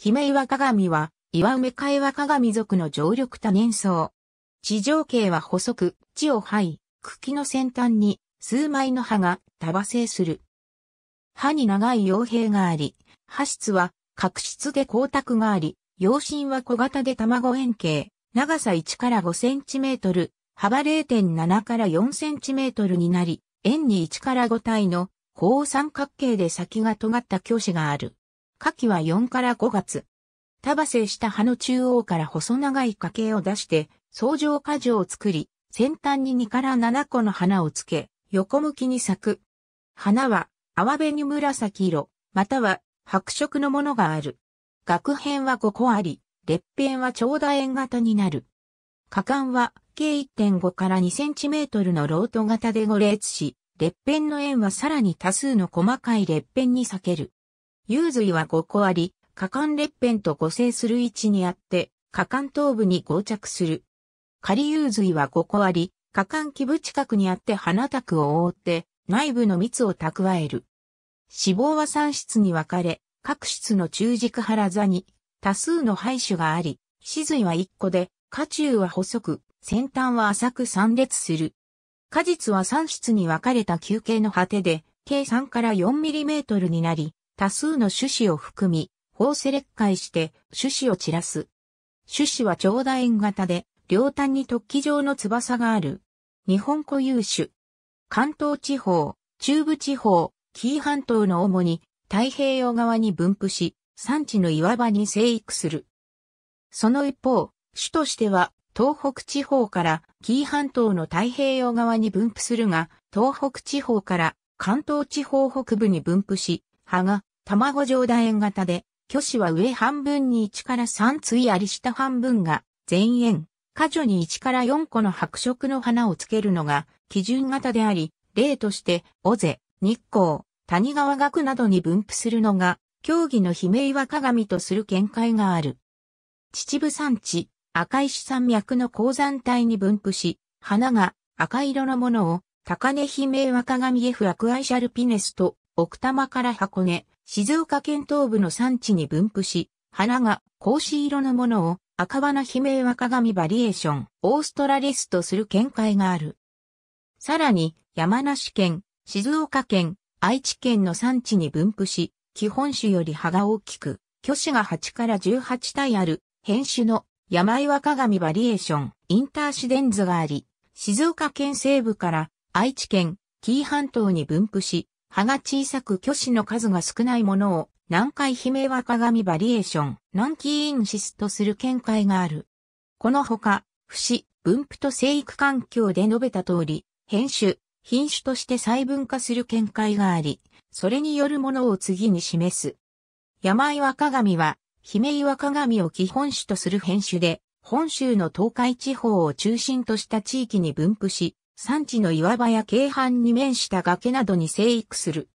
姫岩鏡は、岩梅カガ鏡族の常緑多年草。地上茎は細く、地を這い、茎の先端に数枚の葉が束生する。葉に長い葉兵があり、葉質は角質で光沢があり、葉身は小型で卵円形、長さ1から5センチメートル、幅0.7から4センチメートルになり、円に1から5体の高三角形で先が尖った巨子がある。花期は4から5月。束生した葉の中央から細長い花茎を出して、相乗果樹を作り、先端に2から7個の花をつけ、横向きに咲く。花は、淡紅紫色、または白色のものがある。額編は5個あり、裂編は長楕円型になる。果間は、計1.5から2センチメートルのロート型で5列し、裂編の円はさらに多数の細かい裂編に裂ける。幽髄は5個あり、下巻裂片と互生する位置にあって、下巻頭部に合着する。仮幽髄は5個あり、下巻基部近くにあって花卓を覆って、内部の蜜を蓄える。脂肪は3室に分かれ、各室の中軸腹座に多数の排種があり、死髄は1個で、下中は細く、先端は浅く散列する。果実は3室に分かれた球形の果てで、計3から4トルになり、多数の種子を含み、放セ裂解して種子を散らす。種子は長楕円型で、両端に突起状の翼がある。日本固有種。関東地方、中部地方、紀伊半島の主に太平洋側に分布し、産地の岩場に生育する。その一方、種としては東北地方から紀伊半島の太平洋側に分布するが、東北地方から関東地方北部に分布し、葉が卵状楕円型で、巨子は上半分に1から3対あり下半分が全縁、下女に1から4個の白色の花をつけるのが基準型であり、例として、尾瀬、日光、谷川学などに分布するのが、競技の悲鳴は鏡とする見解がある。秩父山地、赤石山脈の鉱山帯に分布し、花が赤色のものを、高根悲鳴若神 F アクアイシャルピネスと、奥多摩から箱根、静岡県東部の産地に分布し、花が格子色のものを赤花悲鳴若髪バリエーション、オーストラリスとする見解がある。さらに、山梨県、静岡県、愛知県の産地に分布し、基本種より葉が大きく、巨子が8から18体ある、変種の山井若鏡バリエーション、インターシデンズがあり、静岡県西部から愛知県、紀伊半島に分布し、葉が小さく巨子の数が少ないものを、南海姫は鏡バリエーション、南ーインシスとする見解がある。このほか、節、分布と生育環境で述べた通り、変種、品種として細分化する見解があり、それによるものを次に示す。山岩鏡は、姫岩鏡を基本種とする変種で、本州の東海地方を中心とした地域に分布し、山地の岩場や京阪に面した崖などに生育する。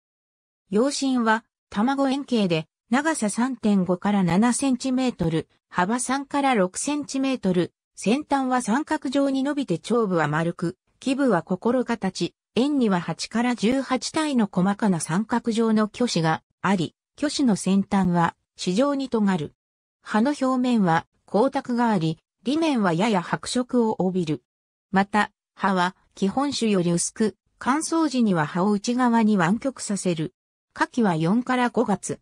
養心は卵円形で長さ3.5から7センチメートル、幅3から6センチメートル、先端は三角状に伸びて頂部は丸く、基部は心形、円には8から18体の細かな三角状の巨子があり、巨子の先端は市場に尖る。葉の表面は光沢があり、裏面はやや白色を帯びる。また、葉は基本種より薄く、乾燥時には葉を内側に湾曲させる。夏季は4から5月。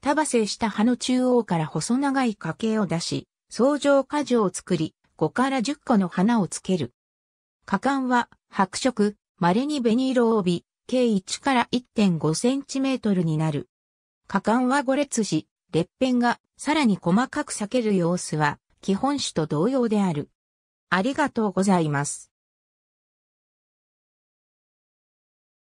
束生した葉の中央から細長い花茎を出し、相乗果樹を作り、5から10個の花をつける。花冠は白色、稀に紅色を帯計1から1.5センチメートルになる。花冠は5列し、裂片がさらに細かく裂ける様子は基本種と同様である。ありがとうございます。